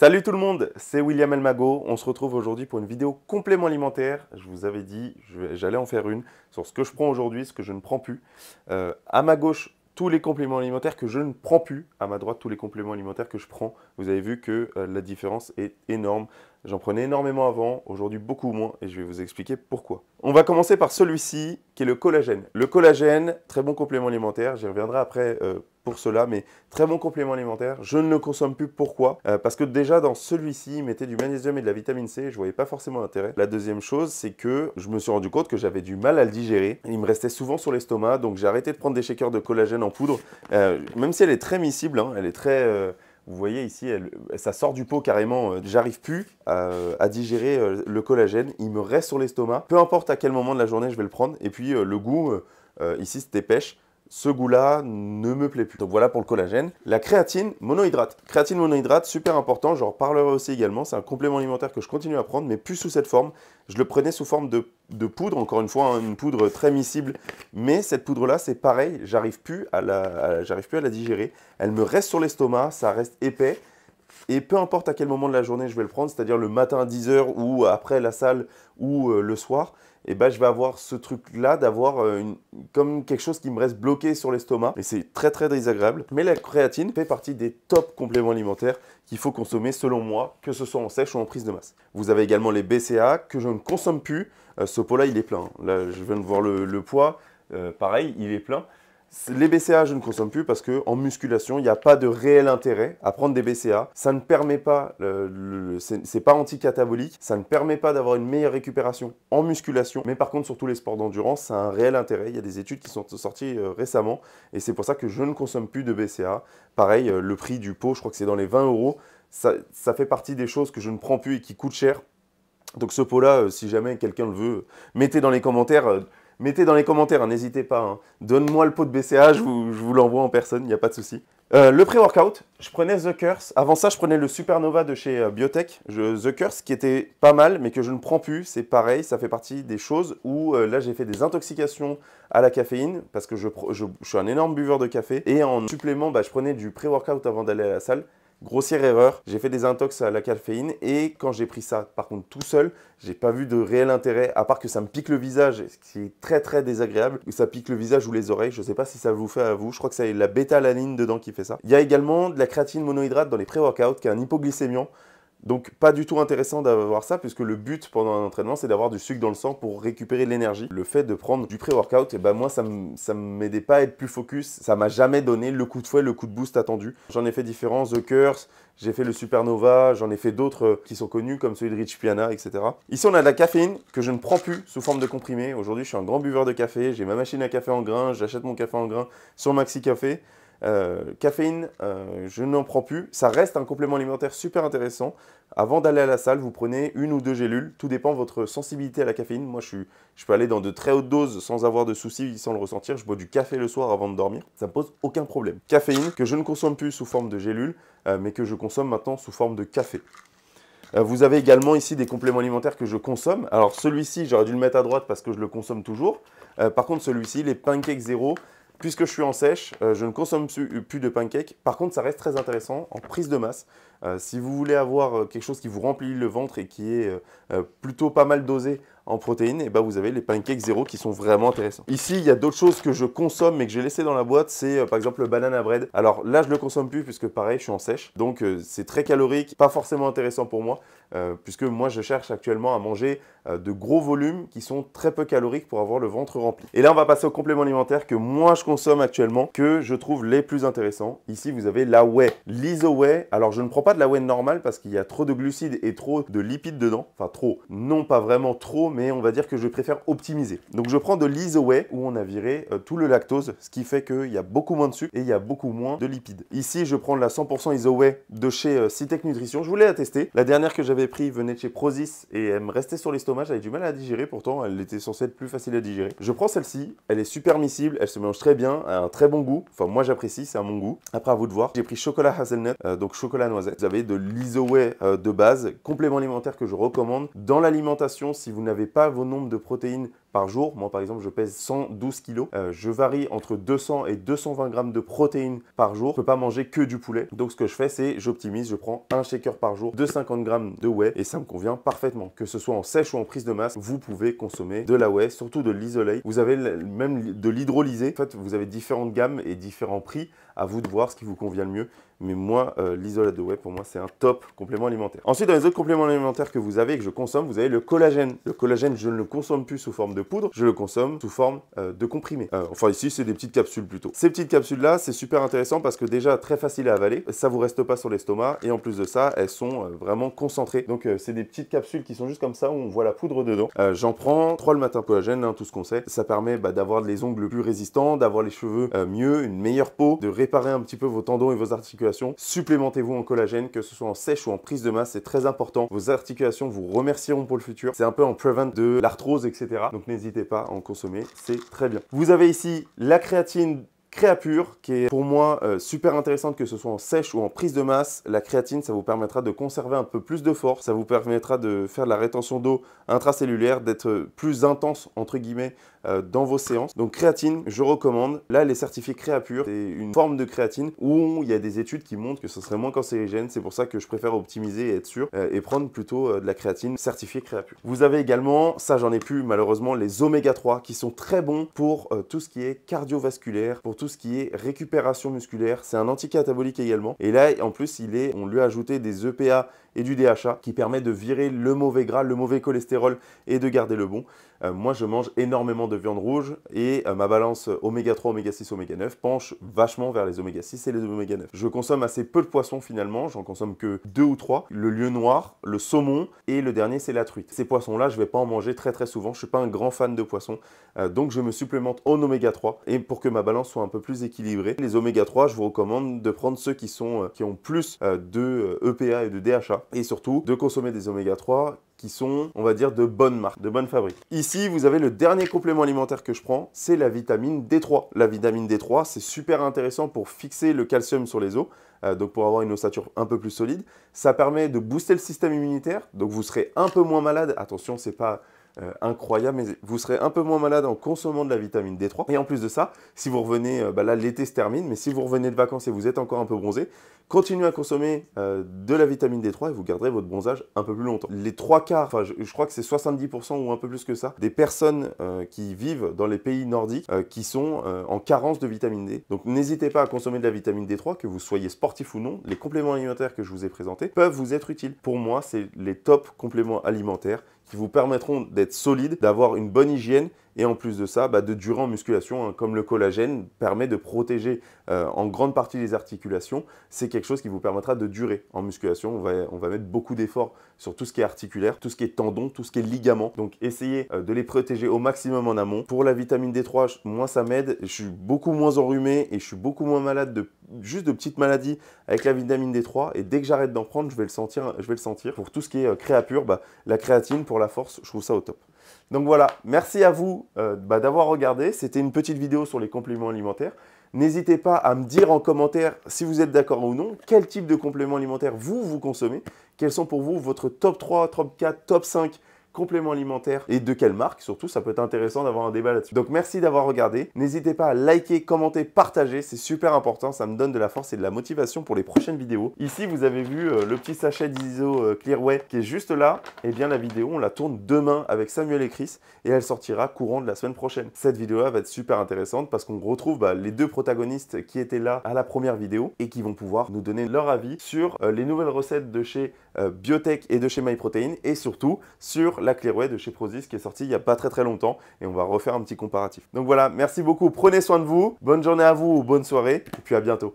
Salut tout le monde, c'est William Elmago. On se retrouve aujourd'hui pour une vidéo complément alimentaire. Je vous avais dit, j'allais en faire une sur ce que je prends aujourd'hui, ce que je ne prends plus. Euh, à ma gauche, tous les compléments alimentaires que je ne prends plus. À ma droite, tous les compléments alimentaires que je prends. Vous avez vu que euh, la différence est énorme. J'en prenais énormément avant, aujourd'hui beaucoup moins, et je vais vous expliquer pourquoi. On va commencer par celui-ci, qui est le collagène. Le collagène, très bon complément alimentaire, j'y reviendrai après euh, pour cela, mais très bon complément alimentaire. Je ne le consomme plus, pourquoi euh, Parce que déjà dans celui-ci, il mettait du magnésium et de la vitamine C, je voyais pas forcément l'intérêt. La deuxième chose, c'est que je me suis rendu compte que j'avais du mal à le digérer. Il me restait souvent sur l'estomac, donc j'ai arrêté de prendre des shakers de collagène en poudre, euh, même si elle est très miscible, hein, elle est très vous voyez ici, ça sort du pot carrément. Euh, j'arrive plus à, digérer euh, le collagène. Il me reste sur l'estomac. Peu importe à quel moment de la journée je vais le prendre. Et puis euh, le goût, ici, c'était pêche ce goût-là ne me plaît plus. Donc voilà pour le collagène. La créatine monohydrate. Créatine monohydrate, super important, j'en reparlerai aussi également. C'est un complément alimentaire que je continue à prendre, mais plus sous cette forme. Je le prenais sous forme de de poudre, encore une fois, hein, une poudre très miscible. Mais cette poudre-là, c'est pareil, j'arrive plus à la, digérer. Elle me reste sur l'estomac, ça reste épais. Et peu importe à quel moment de la journée je vais le prendre, c'est-à-dire le matin à 10h ou après la salle ou euh, le soir, et eh ben, je vais avoir ce truc-là d'avoir euh, comme quelque chose qui me reste bloqué sur l'estomac. Et c'est très très désagréable. Mais la créatine fait partie des top compléments alimentaires qu'il faut consommer selon moi, que ce soit en sèche ou en prise de masse. Vous avez également les BCA que je ne consomme plus. Euh, ce pot-là, il est plein. Hein. Là, je viens de voir le, poids. Euh, pareil, il est plein. Les BCA, je ne consomme plus parce qu'en musculation, il n'y a pas de réel intérêt à prendre des BCA. Ça ne permet pas, c'est pas anti-catabolique, ça ne permet pas d'avoir une meilleure récupération en musculation. Mais par contre, sur tous les sports d'endurance, ça a un réel intérêt. Il y a des études qui sont sorties euh, récemment et c'est pour ça que je ne consomme plus de BCA. Pareil, euh, le prix du pot, je crois que c'est dans les 20 euros. Ça, ça fait partie des choses que je ne prends plus et qui coûtent cher donc ce pot-là, euh, si jamais quelqu'un le veut, mettez dans les commentaires Mettez dans les commentaires, hein, n'hésitez pas. Hein. Donne-moi le pot de BCA, je vous, l'envoie en personne, il n'y a pas de souci. Euh, le pré-workout, je prenais The Curse. Avant ça, je prenais le Supernova de chez euh, Biotech. The Curse qui était pas mal, mais que je ne prends plus. C'est pareil, ça fait partie des choses où euh, là, j'ai fait des intoxications à la caféine parce que je, suis un énorme buveur de café. Et en supplément, bah, je prenais du pré-workout avant d'aller à la salle. Grossière erreur, j'ai fait des intox à la caféine et quand j'ai pris ça, par contre tout seul, j'ai pas vu de réel intérêt, à part que ça me pique le visage, ce qui est très très désagréable, ou ça pique le visage ou les oreilles, je sais pas si ça vous fait à vous, je crois que c'est la bêta dedans qui fait ça. Il y a également de la créatine monohydrate dans les pré-workouts, qui est un hypoglycémiant, donc pas du tout intéressant d'avoir ça puisque le but pendant un entraînement c'est d'avoir du sucre dans le sang pour récupérer l'énergie. Le fait de prendre du pré-workout, eh ben moi ça ne m'aidait pas à être plus focus, ça m'a jamais donné le coup de fouet, le coup de boost attendu. J'en ai fait différents, The Curse, j'ai fait le Supernova, j'en ai fait d'autres euh, qui sont connus comme celui de Rich Piana, etc. Ici on a de la caféine que je ne prends plus sous forme de comprimé. Aujourd'hui je suis un grand buveur de café, j'ai ma machine à café en grain, j'achète mon café en grain sur Maxi Café. Euh, caféine, euh, je n'en prends plus. Ça reste un complément alimentaire super intéressant. Avant d'aller à la salle, vous prenez une ou deux gélules. Tout dépend de votre sensibilité à la caféine. Moi, je, peux aller dans de très hautes doses sans avoir de soucis, sans le ressentir. Je bois du café le soir avant de dormir. Ça me pose aucun problème. Caféine que je ne consomme plus sous forme de gélules, euh, mais que je consomme maintenant sous forme de café. Vous avez également ici des compléments alimentaires que je consomme. Alors celui-ci, j'aurais dû le mettre à droite parce que je le consomme toujours. par contre, celui-ci, les pancakes zéro, Puisque je suis en sèche, euh, je ne consomme plus de pancakes. Par contre, ça reste très intéressant en prise de masse. Euh, si vous voulez avoir euh, quelque chose qui vous remplit le ventre et qui est plutôt pas mal dosé en protéines, et eh ben vous avez les pancakes zéro qui sont vraiment intéressants. Ici, il y a d'autres choses que je consomme mais que j'ai laissé dans la boîte, c'est euh, par exemple le banana bread. Alors là, je le consomme plus puisque pareil, je suis en sèche, donc euh, c'est très calorique, pas forcément intéressant pour moi, euh, puisque moi je cherche actuellement à manger de gros volumes qui sont très peu caloriques pour avoir le ventre rempli. Et là, on va passer aux compléments alimentaires que moi je consomme actuellement, que je trouve les plus intéressants. Ici, vous avez la whey, l'iso whey Alors je ne prends pas de la whey normale parce qu'il y a trop de glucides et trop de lipides dedans, enfin trop, non pas vraiment trop, mais on va dire que je préfère optimiser. Donc je prends de l'Isoway où on a viré euh, tout le lactose, ce qui fait qu'il y a beaucoup moins de sucre et il y a beaucoup moins de lipides. Ici, je prends de la 100% Isoway de chez euh, Citech Nutrition. Je voulais la tester. La dernière que j'avais pris venait de chez Prozis et elle me restait sur l'estomac. J'avais du mal à digérer, pourtant elle était censée être plus facile à digérer. Je prends celle-ci, elle est super miscible, elle se mélange très bien, a un très bon goût. Enfin, moi j'apprécie, c'est un mon goût. Après, à vous de voir. J'ai pris chocolat hazelnut, euh, donc chocolat noisette. Vous avez de l'Isoway de base, complément alimentaire que je recommande. Dans l'alimentation, si vous n'avez pas vos nombres de protéines par jour. Moi, par exemple, je pèse 112 kg. Euh, je varie entre 200 et 220 grammes de protéines par jour. Je peux pas manger que du poulet. Donc, ce que je fais, c'est j'optimise. Je prends un shaker par jour de 50 grammes de whey et ça me convient parfaitement. Que ce soit en sèche ou en prise de masse, vous pouvez consommer de la whey, surtout de l'isolé. Vous avez même de l'hydrolysé. En fait, vous avez différentes gammes et différents prix. À vous de voir ce qui vous convient le mieux. Mais moi, euh, de whey, pour moi, c'est un top complément alimentaire. Ensuite, dans les autres compléments alimentaires que vous avez que je consomme, vous avez le collagène. Le collagène, je ne le consomme plus sous forme de poudre, je le consomme sous forme euh, de comprimé. Euh, enfin ici, c'est des petites capsules plutôt. Ces petites capsules-là, c'est super intéressant parce que déjà très facile à avaler, ça vous reste pas sur l'estomac et en plus de ça, elles sont euh, vraiment concentrées. Donc c'est des petites capsules qui sont juste comme ça où on voit la poudre dedans. J'en prends trois le matin collagène, hein, tout ce qu'on sait. Ça permet bah, d'avoir les ongles plus résistants, d'avoir les cheveux mieux, une meilleure peau, de réparer un petit peu vos tendons et vos articulations. Supplémentez-vous en collagène, que ce soit en sèche ou en prise de masse, c'est très important. Vos articulations vous remercieront pour le futur. C'est un peu en prevent de l'arthrose, etc. Donc n'hésitez pas à en consommer, c'est très bien. Vous avez ici la créatine Créapure, qui est pour moi euh, super intéressante que ce soit en sèche ou en prise de masse. La créatine, ça vous permettra de conserver un peu plus de force, ça vous permettra de faire de la rétention d'eau intracellulaire, d'être plus intense entre guillemets euh, dans vos séances. Donc créatine, je recommande. Là, elle est certifiée Créapure, c'est une forme de créatine où il y a des études qui montrent que ce serait moins cancérigène. C'est pour ça que je préfère optimiser et être sûr euh, et prendre plutôt de la créatine certifiée Créapure. Vous avez également, ça j'en ai plus malheureusement, les oméga 3 qui sont très bons pour tout ce qui est cardiovasculaire, pour tout tout ce qui est récupération musculaire. C'est un anticatabolique également. Et là, en plus, il est, on lui a ajouté des EPA et du DHA qui permet de virer le mauvais gras, le mauvais cholestérol et de garder le bon. Euh, moi, je mange énormément de viande rouge et euh, ma balance euh, oméga 3, oméga 6, oméga 9 penche vachement vers les oméga 6 et les oméga 9. Je consomme assez peu de poissons finalement, j'en consomme que deux ou trois, le lieu noir, le saumon et le dernier c'est la truite. Ces poissons-là, je ne vais pas en manger très très souvent, je ne suis pas un grand fan de poissons, donc je me supplémente en oméga 3 et pour que ma balance soit un peu plus équilibrée, les oméga 3, je vous recommande de prendre ceux qui sont qui ont plus de EPA e et de DHA et surtout de consommer des oméga 3 qui sont, on va dire, de bonne marque, de bonne fabrique. Ici, vous avez le dernier complément alimentaire que je prends, c'est la vitamine D3. La vitamine D3, c'est super intéressant pour fixer le calcium sur les os, euh, donc pour avoir une ossature un peu plus solide. Ça permet de booster le système immunitaire, donc vous serez un peu moins malade. Attention, c'est pas euh, incroyable, mais vous serez un peu moins malade en consommant de la vitamine D3. Et en plus de ça, si vous revenez, euh, bah là l'été se termine, mais si vous revenez de vacances et vous êtes encore un peu bronzé, continuez à consommer euh, de la vitamine D3 et vous garderez votre bronzage un peu plus longtemps. Les trois quarts, enfin je, crois que c'est 70% ou un peu plus que ça, des personnes euh, qui vivent dans les pays nordiques euh, qui sont en carence de vitamine D. Donc n'hésitez pas à consommer de la vitamine D3, que vous soyez sportif ou non. Les compléments alimentaires que je vous ai présentés peuvent vous être utiles. Pour moi, c'est les top compléments alimentaires qui vous permettront d'être solide, d'avoir une bonne hygiène et en plus de ça, bah, de durer en musculation, hein, comme le collagène permet de protéger euh, en grande partie les articulations, c'est quelque chose qui vous permettra de durer en musculation. On va, mettre beaucoup d'efforts sur tout ce qui est articulaire, tout ce qui est tendon, tout ce qui est ligament. Donc essayez euh, de les protéger au maximum en amont. Pour la vitamine D3, moi ça m'aide, je suis beaucoup moins enrhumé et je suis beaucoup moins malade de juste de petites maladies avec la vitamine D3 et dès que j'arrête d'en prendre, je vais le sentir, je vais le sentir. Pour tout ce qui est euh, créa bah, la créatine pour la force, je trouve ça au top. Donc voilà, merci à vous euh, bah, d'avoir regardé. C'était une petite vidéo sur les compléments alimentaires. N'hésitez pas à me dire en commentaire si vous êtes d'accord ou non, quel type de compléments alimentaires vous, vous consommez, quels sont pour vous votre top 3, top 4, top 5 compléments alimentaires et de quelle marque. Surtout, ça peut être intéressant d'avoir un débat là-dessus. Donc merci d'avoir regardé. N'hésitez pas à liker, commenter, partager. C'est super important. Ça me donne de la force et de la motivation pour les prochaines vidéos. Ici, vous avez vu euh, le petit sachet d'ISO euh, Clearway qui est juste là. Et eh bien, la vidéo, on la tourne demain avec Samuel et Chris et elle sortira courant de la semaine prochaine. Cette vidéo-là va être super intéressante parce qu'on retrouve bah, les deux protagonistes qui étaient là à la première vidéo et qui vont pouvoir nous donner leur avis sur euh, les nouvelles recettes de chez Biotech et de chez MyProtein et surtout sur la Clearway de chez Prozis qui est sortie il n'y a pas très très longtemps et on va refaire un petit comparatif. Donc voilà, merci beaucoup, prenez soin de vous, bonne journée à vous ou bonne soirée et puis à bientôt.